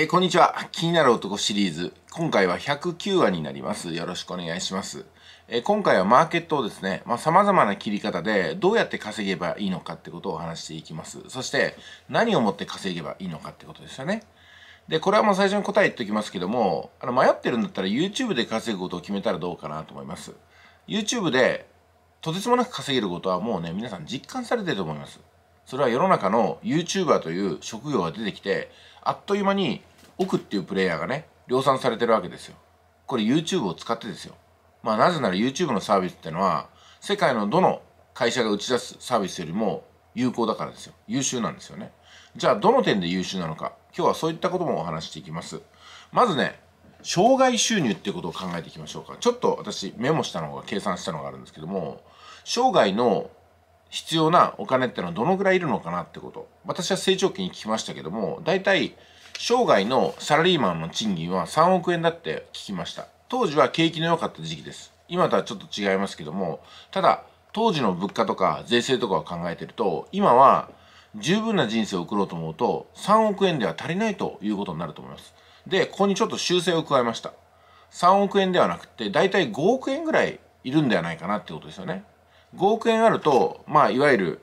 えー、こんにちは。気になる男シリーズ。今回は109話になります。よろしくお願いします。えー、今回はマーケットをですね、まあ、様々な切り方でどうやって稼げばいいのかってことをお話していきます。そして、何をもって稼げばいいのかってことですよね。で、これはもう最初に答え言っておきますけども、あの迷ってるんだったら YouTube で稼ぐことを決めたらどうかなと思います。YouTube でとてつもなく稼げることはもうね、皆さん実感されてると思います。それは世の中の YouTuber という職業が出てきて、あっという間に奥っていうプレイヤーがね量産されてるわけですよこれ YouTube を使ってですよまあなぜなら YouTube のサービスってのは世界のどの会社が打ち出すサービスよりも有効だからですよ優秀なんですよねじゃあどの点で優秀なのか今日はそういったこともお話していきますまずね障害収入っていうことを考えていきましょうかちょっと私メモしたのが計算したのがあるんですけども生涯の必要なお金ってのはどのぐらいいるのかなってこと私は成長期に聞きましたけども大体生涯のサラリーマンの賃金は3億円だって聞きました当時は景気の良かった時期です今とはちょっと違いますけどもただ当時の物価とか税制とかを考えてると今は十分な人生を送ろうと思うと3億円では足りないということになると思いますでここにちょっと修正を加えました3億円ではなくて大体5億円ぐらいいるんではないかなってことですよね5億円あると、まあ、いわゆる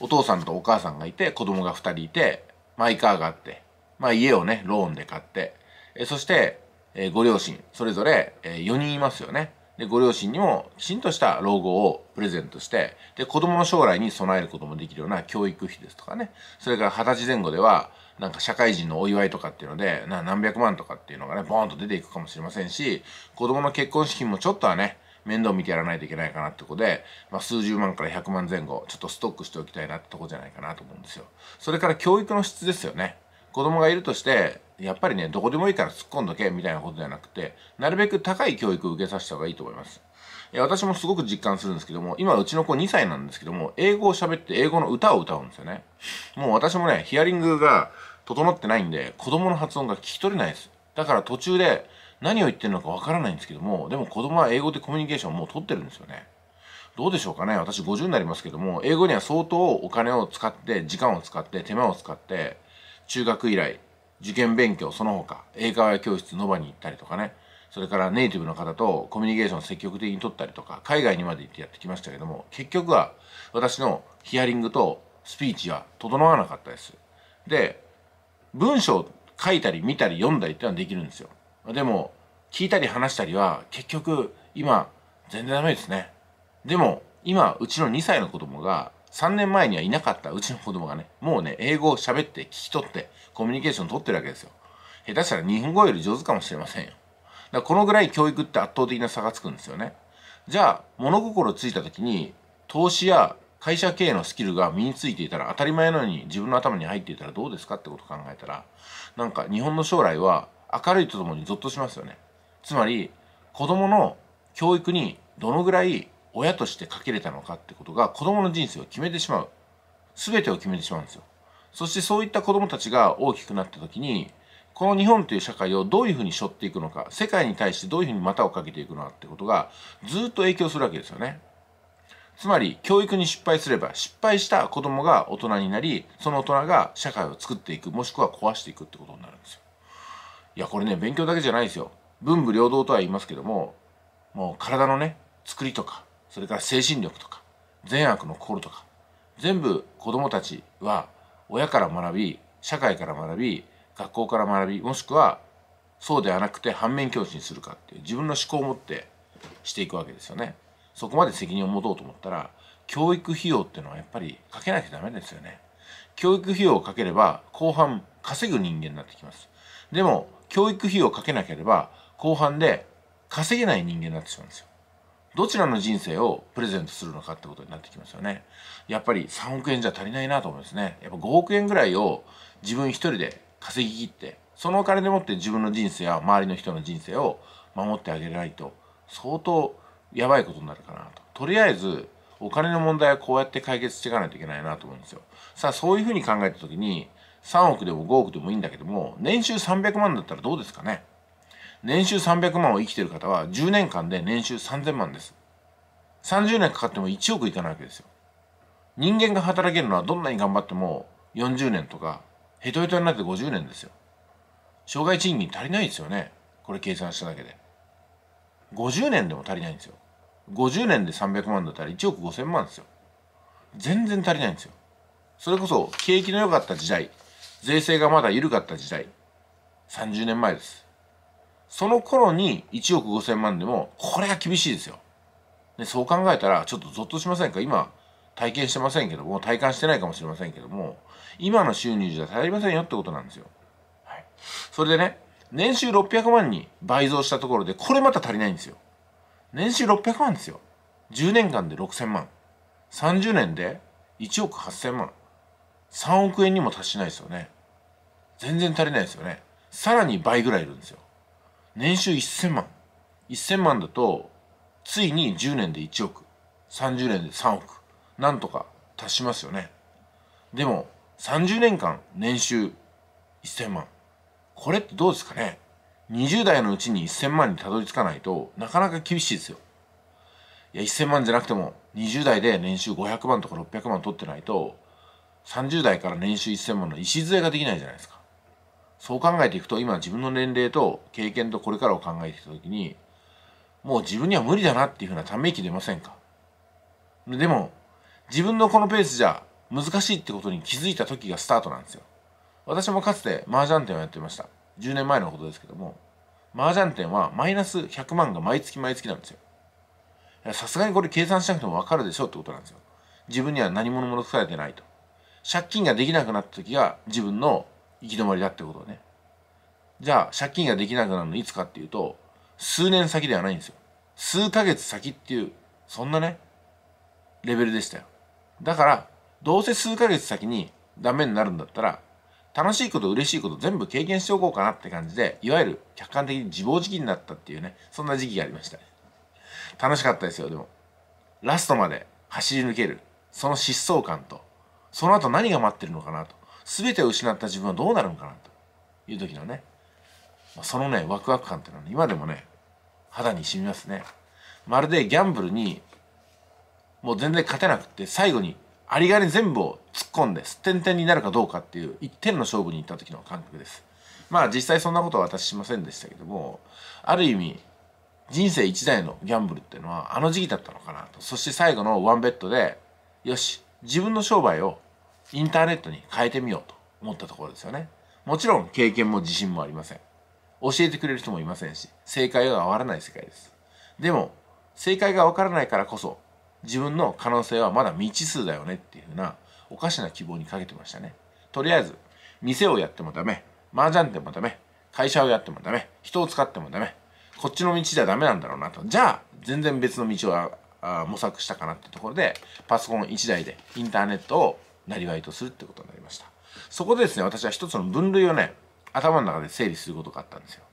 お父さんとお母さんがいて、子供が2人いて、マイカーがあって、まあ、家をね、ローンで買って、えそして、えご両親、それぞれ、え4人いますよね。で、ご両親にもきちんとした老後をプレゼントして、で、子供の将来に備えることもできるような教育費ですとかね。それから二十歳前後では、なんか社会人のお祝いとかっていうので、な何百万とかっていうのがね、ボーンと出ていくかもしれませんし、子供の結婚資金もちょっとはね、面倒見てやらないといけないかなってことで、まあ、数十万から100万前後ちょっとストックしておきたいなってとこじゃないかなと思うんですよそれから教育の質ですよね子供がいるとしてやっぱりねどこでもいいから突っ込んどけみたいなことじゃなくてなるべく高い教育を受けさせた方がいいと思いますいや私もすごく実感するんですけども今うちの子2歳なんですけども英語を喋って英語の歌を歌うんですよねもう私もねヒアリングが整ってないんで子供の発音が聞き取れないですだから途中で何を言ってるのかわからないんですけども、でも子供は英語でコミュニケーションもう取ってるんですよね。どうでしょうかね私50になりますけども、英語には相当お金を使って、時間を使って、手間を使って、中学以来、受験勉強その他、英会話教室ノバに行ったりとかね、それからネイティブの方とコミュニケーションを積極的に取ったりとか、海外にまで行ってやってきましたけども、結局は私のヒアリングとスピーチは整わなかったです。で、文章を書いたり見たり読んだりってのはできるんですよ。でも聞いたり話したりは結局今全然ダメですねでも今うちの2歳の子供が3年前にはいなかったうちの子供がねもうね英語を喋って聞き取ってコミュニケーション取ってるわけですよ下手したら日本語より上手かもしれませんよだからこのぐらい教育って圧倒的な差がつくんですよねじゃあ物心ついた時に投資や会社経営のスキルが身についていたら当たり前のように自分の頭に入っていたらどうですかってことを考えたらなんか日本の将来は明るいとともにゾッとしますよねつまり子供の教育にどのぐらい親としてかけれたのかってことが子供の人生を決めてしまう全てを決めてしまうんですよそしてそういった子供たちが大きくなった時にこの日本という社会をどういうふうに背負っていくのか世界に対してどういうふうに股をかけていくのかってことがずっと影響するわけですよねつまり教育に失敗すれば失敗した子供が大人になりその大人が社会を作っていくもしくは壊していくってことになるんですよいやこれね勉強だけじゃないですよ文武両道とは言いますけどももう体のね作りとかそれから精神力とか善悪の心とか全部子どもたちは親から学び社会から学び学校から学びもしくはそうではなくて反面教師にするかっていう自分の思考を持ってしていくわけですよね。そこまで責任を持とうと思ったら教育費用っていうのはやっぱりかけなきゃダメですよね。教育費用をかければ後半稼ぐ人間になってきます。でも教育費をかけなければ後半で稼げない人間になってしまうんですよ。どちらの人生をプレゼントするのかってことになってきますよね。やっぱり3億円じゃ足りないなと思いますね。やっぱ5億円ぐらいを自分一人で稼ぎ切って、そのお金でもって自分の人生や周りの人の人生を守ってあげないと、相当やばいことになるかなと。とりあえず、お金の問題はこうやって解決していかないといけないなと思うんですよ。さあ、そういうふうに考えた時に、3億でも5億でもいいんだけども、年収300万だったらどうですかね年収300万を生きてる方は10年間で年収3000万です。30年かかっても1億いかないわけですよ。人間が働けるのはどんなに頑張っても40年とか、ヘトヘトになって50年ですよ。障害賃金足りないですよね。これ計算しただけで。50年でも足りないんですよ。50年で300万だったら1億5000万ですよ。全然足りないんですよ。それこそ景気の良かった時代、税制がまだ緩かった時代、30年前です。その頃に1億5000万でも、これが厳しいですよ。でそう考えたら、ちょっとゾッとしませんか今、体験してませんけども、体感してないかもしれませんけども、今の収入じゃ足りませんよってことなんですよ。はい。それでね、年収600万に倍増したところで、これまた足りないんですよ。年収600万ですよ。10年間で6000万。30年で1億8000万。3億円にも達しないですよね全然足りないですよねさらに倍ぐらいいるんですよ年収1000万1000万だとついに10年で1億30年で3億なんとか達しますよねでも30年間年収1000万これってどうですかね20代のうちに1000万にたどり着かないとなかなか厳しいですよいや1000万じゃなくても20代で年収500万とか600万取ってないと30代から年収1000万の礎ができないじゃないですか。そう考えていくと、今自分の年齢と経験とこれからを考えていくときに、もう自分には無理だなっていうふうなため息出ませんかでも、自分のこのペースじゃ難しいってことに気づいた時がスタートなんですよ。私もかつて麻雀店をやってました。10年前のことですけども、麻雀店はマイナス100万が毎月毎月なんですよ。さすがにこれ計算しなくてもわかるでしょうってことなんですよ。自分には何者もつかれてないと。借金ができなくなった時が自分の行き止まりだってことね。じゃあ、借金ができなくなるのいつかっていうと、数年先ではないんですよ。数ヶ月先っていう、そんなね、レベルでしたよ。だから、どうせ数ヶ月先にダメになるんだったら、楽しいこと嬉しいこと全部経験しておこうかなって感じで、いわゆる客観的に自暴自棄になったっていうね、そんな時期がありました。楽しかったですよ、でも。ラストまで走り抜ける、その疾走感と、その後何が待ってるのかなと全てを失った自分はどうなるのかなという時のねそのねワクワク感っていうのは、ね、今でもね肌に染みますねまるでギャンブルにもう全然勝てなくて最後にありが全部を突っ込んですってんてんになるかどうかっていう一点の勝負に行った時の感覚ですまあ実際そんなことは私しませんでしたけどもある意味人生一代のギャンブルっていうのはあの時期だったのかなとそして最後のワンベッドでよし自分の商売をインターネットに変えてみようと思ったところですよね。もちろん経験も自信もありません。教えてくれる人もいませんし、正解がわらない世界です。でも、正解がわからないからこそ、自分の可能性はまだ未知数だよねっていうふうな、おかしな希望にかけてましたね。とりあえず、店をやってもダメ、麻雀でもダメ、会社をやってもダメ、人を使ってもダメ、こっちの道じゃダメなんだろうなと。じゃあ、全然別の道をあ模索したかなってところでパソコン1台でインターネットを生りとするってことになりましたそこでですね私は一つの分類をね頭の中で整理することがあったんですよ、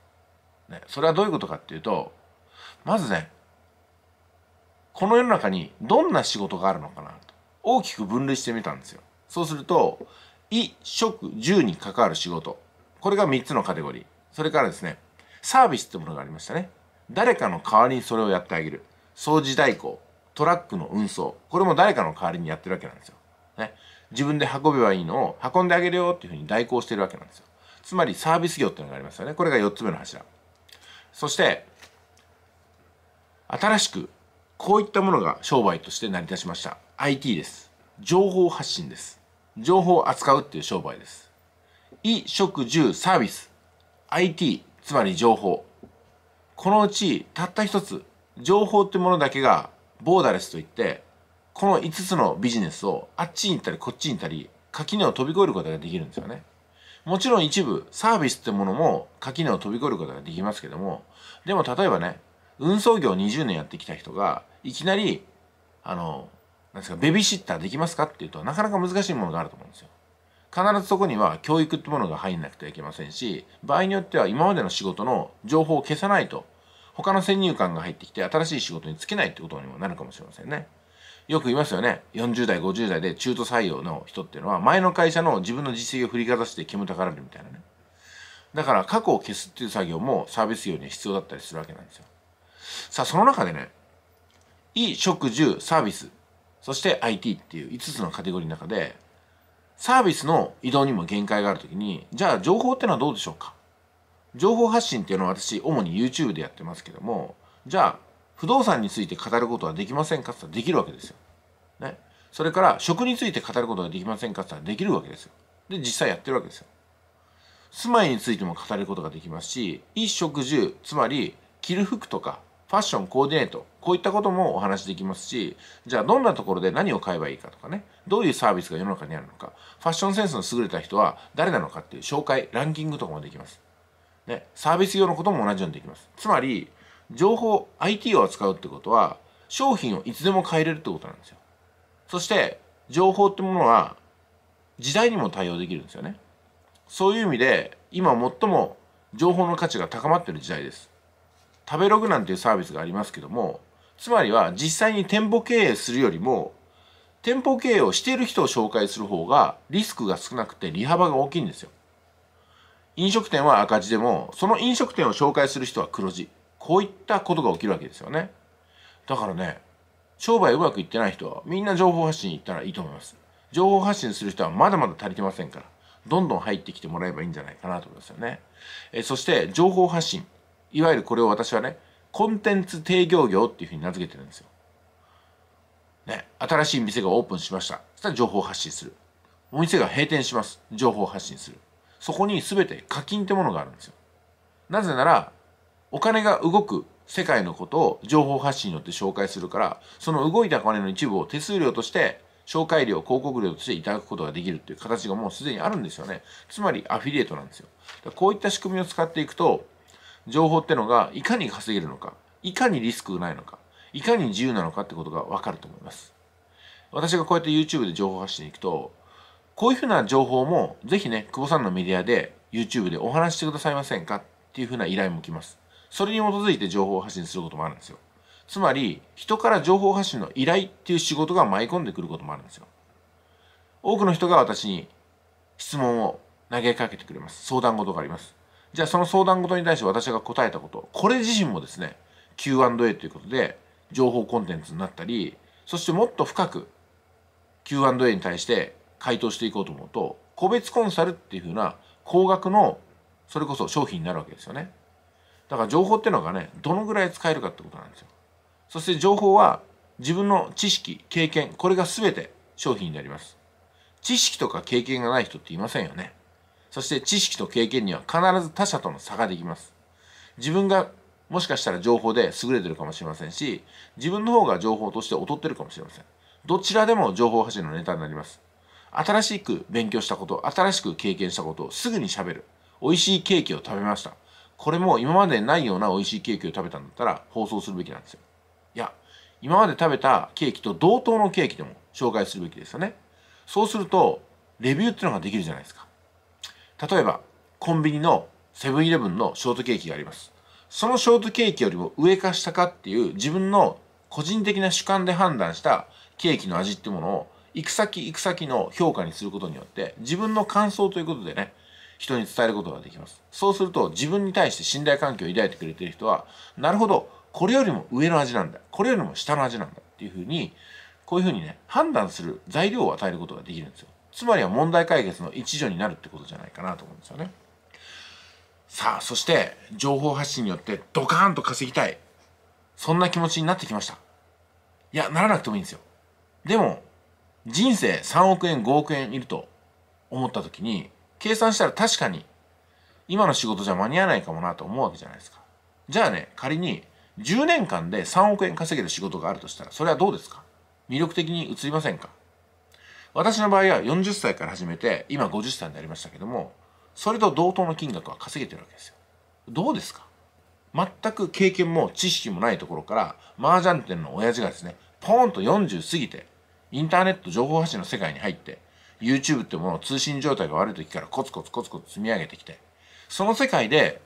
ね、それはどういうことかっていうとまずねこの世の中にどんな仕事があるのかなと大きく分類してみたんですよそうすると衣食住に関わる仕事これが3つのカテゴリーそれからですねサービスってものがありましたね誰かの代わりにそれをやってあげる掃除代行トラックの運送これも誰かの代わりにやってるわけなんですよ。ね、自分で運べばいいのを運んであげるよっていうふうに代行してるわけなんですよ。つまりサービス業っていうのがありますよね。これが4つ目の柱。そして新しくこういったものが商売として成り立ちました。IT です。情報発信です。情報を扱うっていう商売です。衣食住サービス IT つまり情報このうちたった一つ情報ってものだけがボーダレスといってこの5つのビジネスをあっちに行ったりこっちに行ったり垣根を飛び越えることができるんですよね。もちろん一部サービスってものも垣根を飛び越えることができますけどもでも例えばね運送業20年やってきた人がいきなりあのなんですかベビーシッターできますかっていうとなかなか難しいものがあると思うんですよ。必ずそこには教育ってものが入んなくてはいけませんし場合によっては今までの仕事の情報を消さないと他の先入観が入ってきて新しい仕事に就けないってことにもなるかもしれませんね。よく言いますよね。40代、50代で中途採用の人っていうのは、前の会社の自分の実績を振りかざして煙たがられるみたいなね。だから、過去を消すっていう作業もサービス業には必要だったりするわけなんですよ。さあ、その中でね、衣、食、住、サービス、そして IT っていう5つのカテゴリーの中で、サービスの移動にも限界があるときに、じゃあ情報ってのはどうでしょうか情報発信っていうのは私主に YouTube でやってますけどもじゃあ不動産について語ることはできませんかって言ったらできるわけですよ。ね、それから食について語ることができませんかって言ったらできるわけですよ。で実際やってるわけですよ。住まいについても語ることができますし衣食住つまり着る服とかファッションコーディネートこういったこともお話できますしじゃあどんなところで何を買えばいいかとかねどういうサービスが世の中にあるのかファッションセンスの優れた人は誰なのかっていう紹介ランキングとかもできます。ね、サービス業のことも同じようにできます。つまり、情報、IT を扱うってことは、商品をいつでも変えれるってことなんですよ。そして、情報ってものは、時代にも対応できるんですよね。そういう意味で、今最も情報の価値が高まってる時代です。食べログなんていうサービスがありますけども、つまりは実際に店舗経営するよりも、店舗経営をしている人を紹介する方がリスクが少なくて利幅が大きいんですよ。飲食店は赤字でもその飲食店を紹介する人は黒字こういったことが起きるわけですよねだからね商売うまくいってない人はみんな情報発信行ったらいいと思います情報発信する人はまだまだ足りてませんからどんどん入ってきてもらえばいいんじゃないかなと思いますよねえそして情報発信いわゆるこれを私はねコンテンツ提供業っていうふうに名付けてるんですよね新しい店がオープンしましたそしたら情報発信するお店が閉店します情報発信するそこに全て課金ってものがあるんですよ。なぜなら、お金が動く世界のことを情報発信によって紹介するから、その動いたお金の一部を手数料として、紹介料、広告料としていただくことができるっていう形がもうすでにあるんですよね。つまりアフィリエイトなんですよ。こういった仕組みを使っていくと、情報ってのがいかに稼げるのか、いかにリスクがないのか、いかに自由なのかってことがわかると思います。私がこうやって YouTube で情報発信に行くと、こういうふうな情報も、ぜひね、久保さんのメディアで、YouTube でお話してくださいませんかっていうふうな依頼も来ます。それに基づいて情報発信することもあるんですよ。つまり、人から情報発信の依頼っていう仕事が舞い込んでくることもあるんですよ。多くの人が私に質問を投げかけてくれます。相談事があります。じゃあその相談事に対して私が答えたこと、これ自身もですね、Q&A ということで情報コンテンツになったり、そしてもっと深く Q&A に対して回答していこうと思うと個別コンサルっていうふうな高額のそれこそ商品になるわけですよねだから情報っていうのがねどのぐらい使えるかってことなんですよそして情報は自分の知識経験これが全て商品になります知識とか経験がない人っていませんよねそして知識と経験には必ず他者との差ができます自分がもしかしたら情報で優れてるかもしれませんし自分の方が情報として劣ってるかもしれませんどちらでも情報発信のネタになります新しく勉強したこと、新しく経験したことをすぐに喋る。美味しいケーキを食べました。これも今までないような美味しいケーキを食べたんだったら放送するべきなんですよ。いや、今まで食べたケーキと同等のケーキでも紹介するべきですよね。そうすると、レビューっていうのができるじゃないですか。例えば、コンビニのセブンイレブンのショートケーキがあります。そのショートケーキよりも上か下かっていう自分の個人的な主観で判断したケーキの味ってものを行く先行く先の評価にすることによって自分の感想ということでね人に伝えることができますそうすると自分に対して信頼関係を抱いてくれてる人はなるほどこれよりも上の味なんだこれよりも下の味なんだっていうふうにこういうふうにね判断する材料を与えることができるんですよつまりは問題解決の一助になるってことじゃないかなと思うんですよねさあそして情報発信によってドカーンと稼ぎたいそんな気持ちになってきましたいやならなくてもいいんですよでも人生3億円5億円いると思った時に計算したら確かに今の仕事じゃ間に合わないかもなと思うわけじゃないですかじゃあね仮に10年間で3億円稼げる仕事があるとしたらそれはどうですか魅力的に映りませんか私の場合は40歳から始めて今50歳になりましたけどもそれと同等の金額は稼げてるわけですよどうですか全く経験も知識もないところから麻雀店の親父がですねポーンと40過ぎてインターネット情報発信の世界に入って、YouTube ってものを通信状態が悪い時からコツコツコツコツ積み上げてきて、その世界で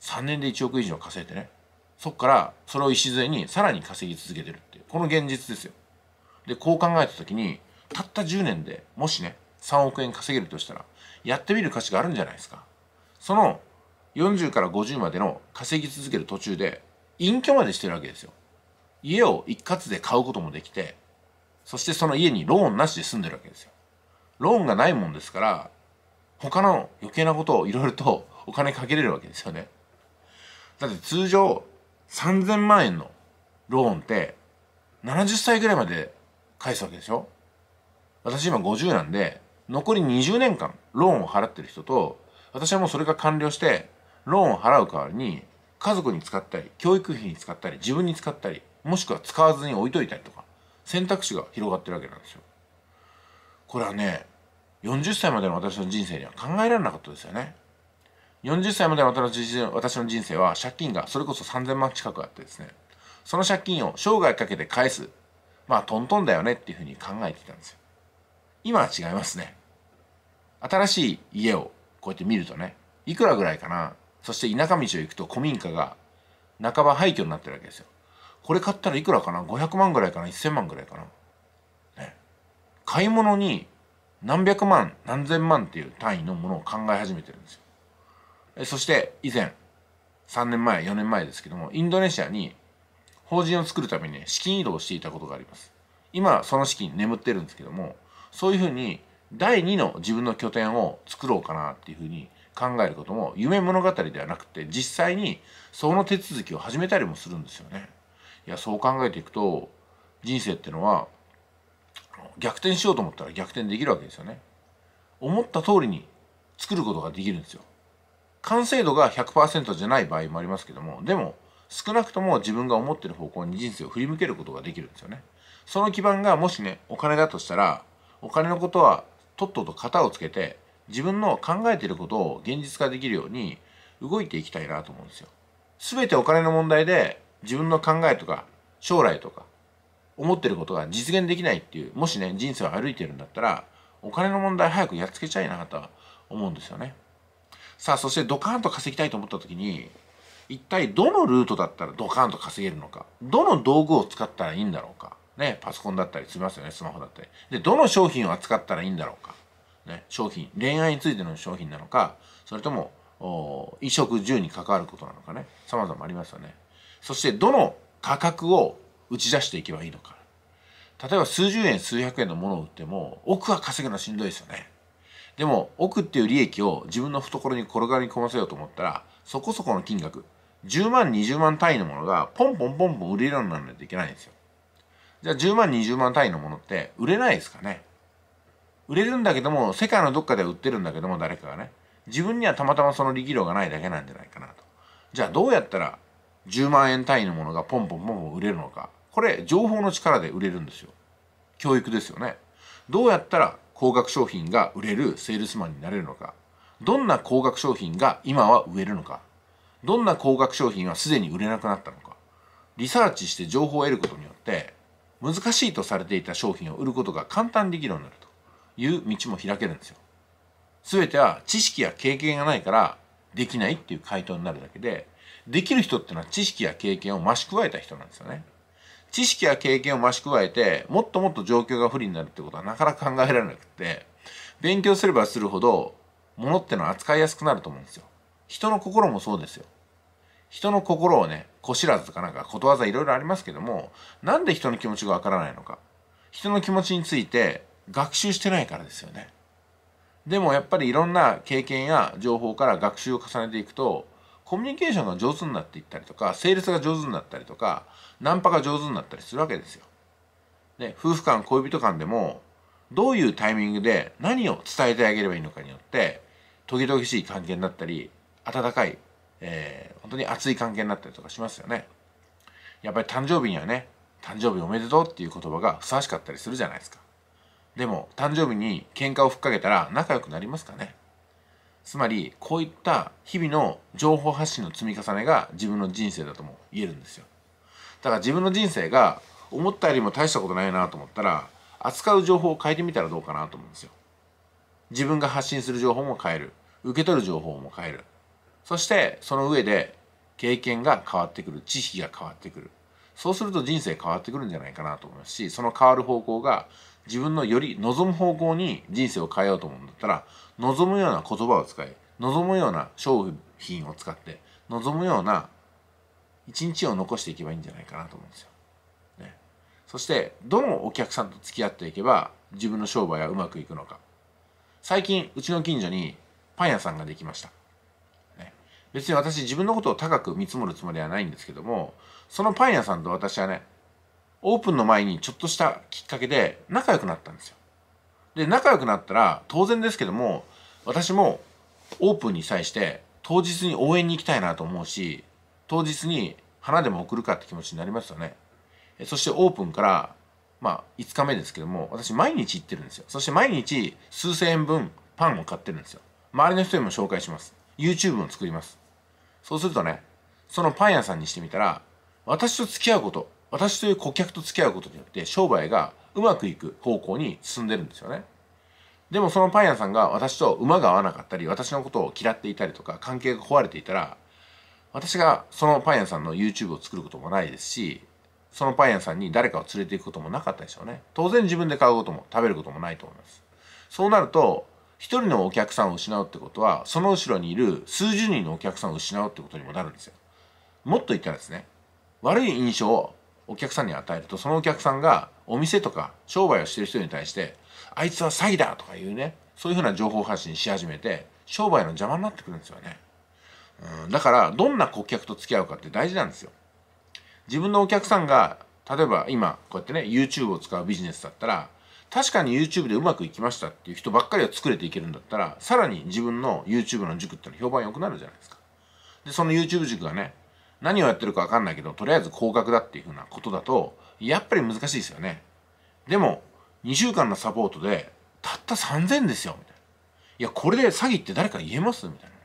3年で1億以上稼いでね、そっからそれを礎にさらに稼ぎ続けてるっていう、この現実ですよ。で、こう考えた時に、たった10年でもしね、3億円稼げるとしたら、やってみる価値があるんじゃないですか。その40から50までの稼ぎ続ける途中で、隠居までしてるわけですよ。家を一括で買うこともできて、そしてその家にローンなしで住んでるわけですよ。ローンがないもんですから、他の余計なことをいろいろとお金かけれるわけですよね。だって通常3000万円のローンって70歳ぐらいまで返すわけでしょ私今50なんで残り20年間ローンを払ってる人と私はもうそれが完了してローンを払う代わりに家族に使ったり教育費に使ったり自分に使ったりもしくは使わずに置いといたりとか選択肢が広がってるわけなんですよ。これはね40歳までの私の人生には考えられなかったですよね。40歳までの私の人生は借金がそれこそ3000万近くあってですねその借金を生涯かけて返すまあトントンだよねっていうふうに考えてきたんですよ。今は違いますね。新しい家をこうやって見るとねいくらぐらいかなそして田舎道を行くと古民家が半ば廃墟になってるわけですよ。これ買ったらいくらかな500万ぐらいかな1000万ぐらいかな、ね、買い物に何百万何千万っていう単位のものを考え始めてるんですよえそして以前3年前4年前ですけどもインドネシアに法人を作るために、ね、資金移動をしていたことがあります今その資金眠ってるんですけどもそういうふうに第2の自分の拠点を作ろうかなっていうふうに考えることも夢物語ではなくて実際にその手続きを始めたりもするんですよね。いやそう考えていくと人生ってのは逆転しようと思ったら逆転できるわけですよね。思った通りに作ることができるんですよ。完成度が100%じゃない場合もありますけどもでも少なくとも自分が思ってる方向に人生を振り向けることができるんですよね。その基盤がもしねお金だとしたらお金のことはとっとと型をつけて自分の考えてることを現実化できるように動いていきたいなと思うんですよ。全てお金の問題で自分の考えとか将来とか思ってることが実現できないっていうもしね人生を歩いてるんだったらお金の問題早くやっつけちゃいなとは思うんですよねさあそしてドカーンと稼ぎたいと思った時に一体どのルートだったらドカーンと稼げるのかどの道具を使ったらいいんだろうかねパソコンだったりみますよねスマホだったりでどの商品を扱ったらいいんだろうかね商品恋愛についての商品なのかそれとも衣食住に関わることなのかねさまざまありますよねそしてどの価格を打ち出していけばいいのか例えば数十円数百円のものを売っても奥は稼ぐのしんどいですよねでも奥っていう利益を自分の懐に転がり込ませようと思ったらそこそこの金額10万20万単位のものがポンポンポンポン売れるようにならないといけないんですよじゃあ10万20万単位のものって売れないですかね売れるんだけども世界のどっかで売ってるんだけども誰かがね自分にはたまたまその力量がないだけなんじゃないかなとじゃあどうやったら10万円単位のものがポンポンポンポン売れるのかこれ情報の力で売れるんですよ教育ですよねどうやったら高額商品が売れるセールスマンになれるのかどんな高額商品が今は売れるのかどんな高額商品はすでに売れなくなったのかリサーチして情報を得ることによって難しいとされていた商品を売ることが簡単にできるようになるという道も開けるんですよ。全ては知識や経験がないからできないっていう回答になるだけでできる人っていうのは知識や経験を増し加えた人なんですよね。知識や経験を増し加えて、もっともっと状況が不利になるってことはなかなか考えられなくて、勉強すればするほど、ものってのは扱いやすくなると思うんですよ。人の心もそうですよ。人の心をね、こしらずとかなんかことわざいろいろありますけども、なんで人の気持ちがわからないのか。人の気持ちについて学習してないからですよね。でもやっぱりいろんな経験や情報から学習を重ねていくと、コミュニケーションが上手になっていったりとかセールスが上手になったりとかナンパが上手になったりするわけですよ。ね、夫婦間恋人間でもどういうタイミングで何を伝えてあげればいいのかによって時々しい関係になったり温かい、えー、本当に熱い関係になったりとかしますよね。やっぱり誕生日にはね誕生日おめでとうっていう言葉がふさわしかったりするじゃないですか。でも誕生日に喧嘩をふっかけたら仲良くなりますかねつまりこういった日々の情報発信の積み重ねが自分の人生だとも言えるんですよだから自分の人生が思ったよりも大したことないなと思ったら扱う情報を変えてみたらどうかなと思うんですよ自分が発信する情報も変える受け取る情報も変えるそしてその上で経験が変わってくる知識が変わってくるそうすると人生変わってくるんじゃないかなと思いますしその変わる方向が自分のより望む方向に人生を変えようと思うんだったら望むような言葉を使い望むような商品を使って望むような一日を残していけばいいんじゃないかなと思うんですよ。ね、そしてどのお客さんと付き合っていけば自分の商売はうまくいくのか最近うちの近所にパン屋さんができました。別に私自分のことを高く見積もるつもりはないんですけどもそのパン屋さんと私はねオープンの前にちょっとしたきっかけで仲良くなったんですよ。で、仲良くなったら当然ですけども、私もオープンに際して当日に応援に行きたいなと思うし、当日に花でも送るかって気持ちになりますよね。そしてオープンから、まあ5日目ですけども、私毎日行ってるんですよ。そして毎日数千円分パンを買ってるんですよ。周りの人にも紹介します。YouTube も作ります。そうするとね、そのパン屋さんにしてみたら、私と付き合うこと私という顧客と付き合うことによって商売がうまくいく方向に進んでるんですよね。でもそのパン屋さんが私と馬が合わなかったり私のことを嫌っていたりとか関係が壊れていたら私がそのパン屋さんの YouTube を作ることもないですしそのパン屋さんに誰かを連れていくこともなかったでしょうね当然自分で買うことも食べることもないと思いますそうなると一人のお客さんを失うってことはその後ろにいる数十人のお客さんを失うってことにもなるんですよもっと言ったらですね悪い印象をお客さんに与えるとそのお客さんがお店とか商売をしてる人に対してあいつは詐欺だとかいうねそういうふうな情報発信し始めて商売の邪魔になってくるんですよねうんだからどんな顧客と付き合うかって大事なんですよ自分のお客さんが例えば今こうやってね YouTube を使うビジネスだったら確かに YouTube でうまくいきましたっていう人ばっかりを作れていけるんだったらさらに自分の YouTube の塾ってのは評判良くなるじゃないですかでその YouTube 塾がね何をやってるか分かんないけどとりあえず高額だっていうふうなことだとやっぱり難しいですよねでも2週間のサポートでたった3000ですよみたいないやこれで詐欺って誰か言えますみたいな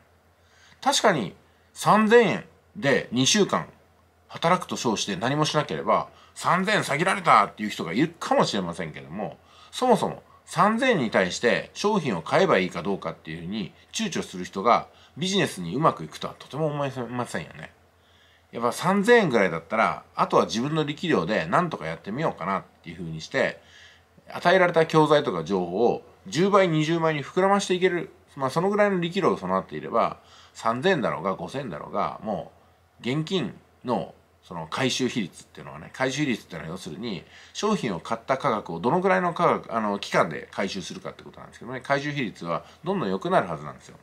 確かに3000円で2週間働くと称して何もしなければ3000円詐欺られたっていう人がいるかもしれませんけどもそもそも3000円に対して商品を買えばいいかどうかっていうふうに躊躇する人がビジネスにうまくいくとはとても思いませんよね。やっぱ3000円ぐらいだったらあとは自分の力量で何とかやってみようかなっていうふうにして与えられた教材とか情報を10倍20倍に膨らましていける、まあ、そのぐらいの力量を備わっていれば3000円だろうが5000円だろうがもう現金のその回収比率っていうのはね回収比率っていうのは要するに商品を買った価格をどのぐらいの価格あの期間で回収するかってことなんですけどね回収比率はどんどん良くなるはずなんですよ。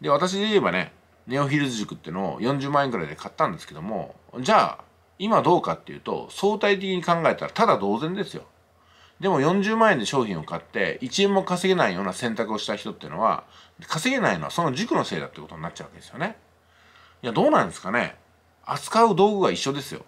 で私で言えばねネオヒルズ塾っていうのを40万円ぐらいで買ったんですけども、じゃあ、今どうかっていうと、相対的に考えたらただ同然ですよ。でも40万円で商品を買って、1円も稼げないような選択をした人っていうのは、稼げないのはその塾のせいだってことになっちゃうわけですよね。いや、どうなんですかね。扱う道具が一緒ですよ。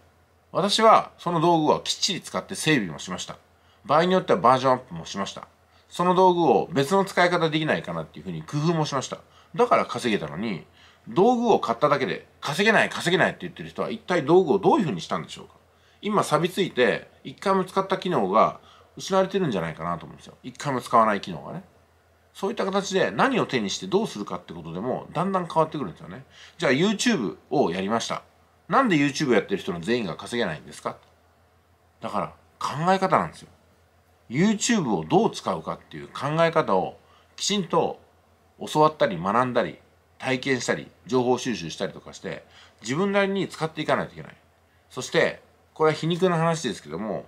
私はその道具はきっちり使って整備もしました。場合によってはバージョンアップもしました。その道具を別の使い方できないかなっていうふうに工夫もしました。だから稼げたのに、道具を買っただけで稼げない稼げないって言ってる人は一体道具をどういうふうにしたんでしょうか今錆びついて一回も使った機能が失われてるんじゃないかなと思うんですよ一回も使わない機能がねそういった形で何を手にしてどうするかってことでもだんだん変わってくるんですよねじゃあ YouTube をやりましたなんで YouTube やってる人の全員が稼げないんですかだから考え方なんですよ YouTube をどう使うかっていう考え方をきちんと教わったり学んだり体験したり情報収集したりとかして自分なりに使っていかないといけないそしてこれは皮肉な話ですけども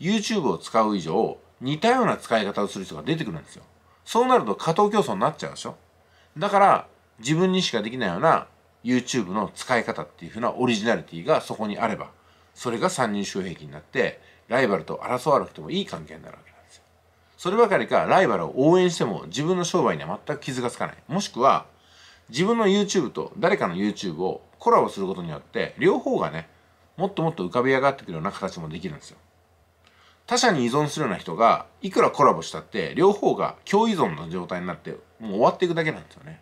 YouTube を使う以上似たような使い方をする人が出てくるんですよそうなると過当競争になっちゃうでしょだから自分にしかできないような YouTube の使い方っていうふうなオリジナリティがそこにあればそれが三人周平均になってライバルと争わなくてもいい関係になるわけなんですよそればかりかライバルを応援しても自分の商売には全く傷がつかないもしくは自分の YouTube と誰かの YouTube をコラボすることによって両方がねもっともっと浮かび上がってくるような形もできるんですよ他者に依存するような人がいくらコラボしたって両方が共依存の状態になってもう終わっていくだけなんですよね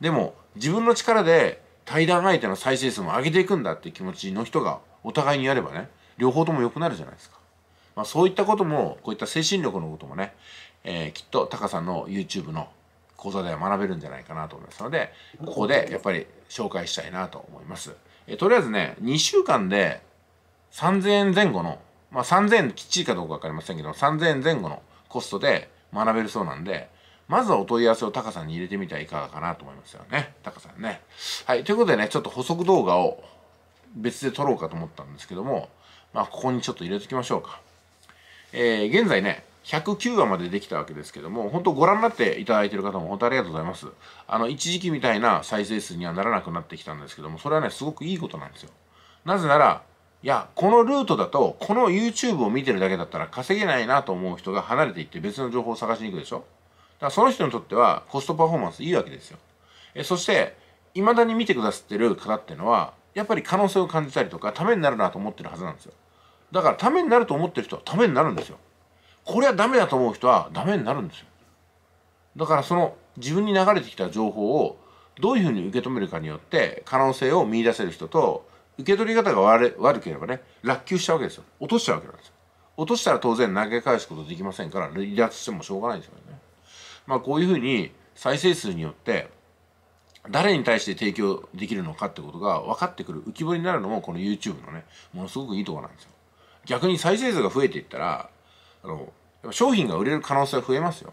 でも自分の力で対談相手の再生数も上げていくんだって気持ちの人がお互いにやればね両方とも良くなるじゃないですか、まあ、そういったこともこういった精神力のこともね、えー、きっとタカさんの YouTube の講座では学べるんじゃないかなと思いますので、ここでやっぱり紹介したいなと思います。えとりあえずね、2週間で3000円前後の、まあ、3000円きっちりかどうか分かりませんけど、3000円前後のコストで学べるそうなんで、まずはお問い合わせをタカさんに入れてみてはいかがかなと思いますよね。タカさんね。はい。ということでね、ちょっと補足動画を別で撮ろうかと思ったんですけども、まあ、ここにちょっと入れときましょうか。えー、現在ね、109話までできたわけですけども、本当ご覧になっていただいている方も本当ありがとうございます。あの、一時期みたいな再生数にはならなくなってきたんですけども、それはね、すごくいいことなんですよ。なぜなら、いや、このルートだと、この YouTube を見てるだけだったら稼げないなと思う人が離れていって別の情報を探しに行くでしょだからその人にとってはコストパフォーマンスいいわけですよ。えそして、未だに見てくださってる方っていうのは、やっぱり可能性を感じたりとか、ためになるなと思ってるはずなんですよ。だから、ためになると思ってる人はためになるんですよ。これはダメだと思う人はダメになるんですよだからその自分に流れてきた情報をどういうふうに受け止めるかによって可能性を見出せる人と受け取り方が悪悪ければね落球しちわけですよ落としちゃうわけなんですよ落としたら当然投げ返すことできませんから離脱してもしょうがないですよねまあこういうふうに再生数によって誰に対して提供できるのかってことが分かってくる浮き彫りになるのもこの YouTube のねものすごくいいとこなんですよ逆に再生数が増えていったらあの商品が売れる可能性は増えますよ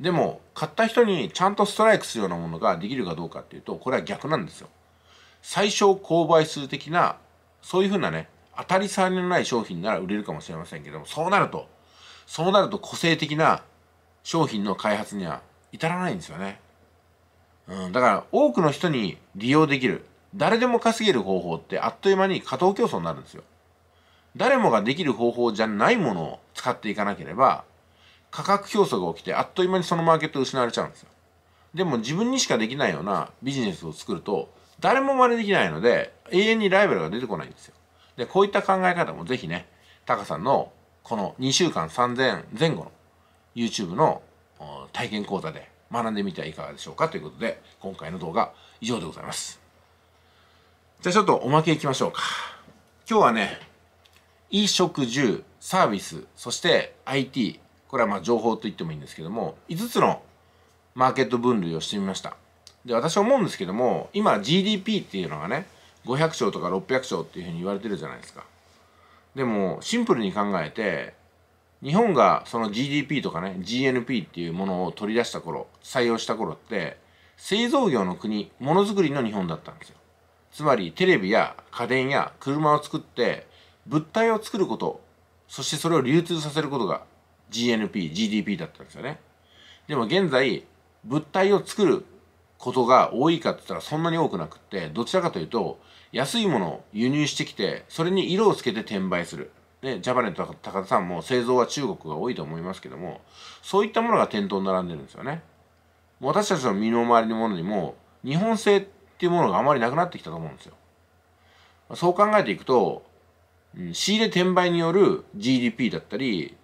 でも買った人にちゃんとストライクするようなものができるかどうかっていうとこれは逆なんですよ最小購買数的なそういうふうなね当たり障りのない商品なら売れるかもしれませんけどもそうなるとそうなると個性的な商品の開発には至らないんですよね、うん、だから多くの人に利用できる誰でも稼げる方法ってあっという間に過当競争になるんですよ誰もができる方法じゃないものを使っていかなければ、価格競争が起きてあっという間にそのマーケット失われちゃうんですよ。でも自分にしかできないようなビジネスを作ると、誰も真似できないので、永遠にライバルが出てこないんですよ。で、こういった考え方もぜひね、タカさんのこの2週間3000前後の YouTube の体験講座で学んでみてはいかがでしょうかということで、今回の動画以上でございます。じゃあちょっとおまけいきましょうか。今日はね、衣食住サービスそして IT これはまあ情報と言ってもいいんですけども5つのマーケット分類をしてみましたで私は思うんですけども今 GDP っていうのがね500兆とか600兆っていうふうに言われてるじゃないですかでもシンプルに考えて日本がその GDP とかね GNP っていうものを取り出した頃採用した頃って製造業の国ものづくりの日本だったんですよつまりテレビや家電や車を作って物体を作ることそしてそれを流通させることが GNP、GDP だったんですよね。でも現在、物体を作ることが多いかって言ったらそんなに多くなくって、どちらかというと、安いものを輸入してきて、それに色をつけて転売する。ね、ジャパネット高田さんも製造は中国が多いと思いますけども、そういったものが店頭に並んでるんですよね。私たちの身の回りのものにも、日本製っていうものがあまりなくなってきたと思うんですよ。そう考えていくと、仕入れ転売による GDP だったり、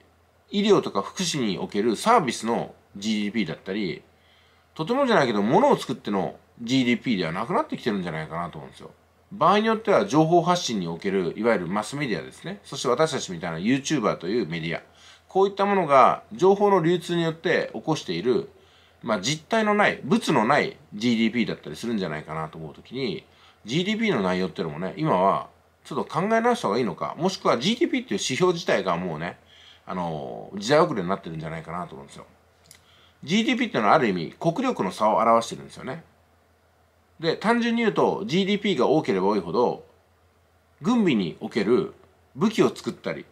医療とか福祉におけるサービスの GDP だったり、とてもじゃないけど、物を作っての GDP ではなくなってきてるんじゃないかなと思うんですよ。場合によっては情報発信における、いわゆるマスメディアですね。そして私たちみたいな YouTuber というメディア。こういったものが情報の流通によって起こしている、まあ実体のない、物のない GDP だったりするんじゃないかなと思うときに、GDP の内容っていうのもね、今はちょっと考え直した方がいいのか、もしくは GDP っていう指標自体がもうね、あの、時代遅れになってるんじゃないかなと思うんですよ。GDP っていうのはある意味国力の差を表してるんですよね。で、単純に言うと GDP が多ければ多いほど、軍備における武器を作ったり、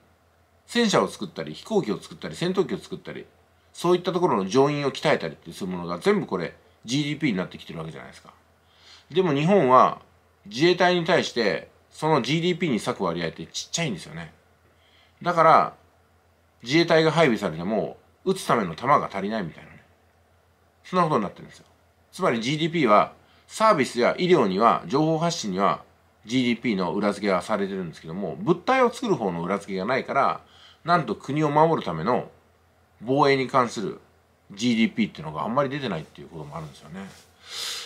戦車を作ったり、飛行機を作ったり、戦闘機を作ったり、そういったところの乗員を鍛えたりっていうものが全部これ GDP になってきてるわけじゃないですか。でも日本は自衛隊に対してその GDP に割く割合ってちっちゃいんですよね。だから、自衛隊が配備されても、撃つための弾が足りないみたいなね。そんなことになってるんですよ。つまり GDP は、サービスや医療には、情報発信には、GDP の裏付けがされてるんですけども、物体を作る方の裏付けがないから、なんと国を守るための防衛に関する GDP っていうのがあんまり出てないっていうこともあるんですよね。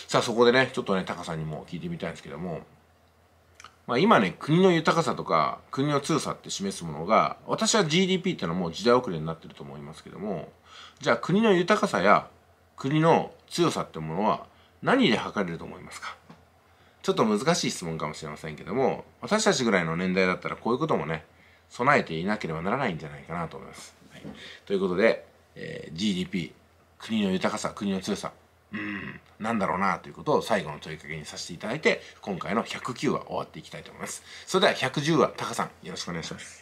さあそこでね、ちょっとね、タカさんにも聞いてみたいんですけども、まあ、今ね国の豊かさとか国の強さって示すものが私は GDP っていうのはもう時代遅れになってると思いますけどもじゃあ国の豊かさや国の強さってものは何で測れると思いますかちょっと難しい質問かもしれませんけども私たちぐらいの年代だったらこういうこともね備えていなければならないんじゃないかなと思います。はい、ということで、えー、GDP 国の豊かさ国の強さうんなんだろうなということを最後の問いかけにさせていただいて今回の109話終わっていきたいと思いますそれでは110話タカさんよろしくお願いします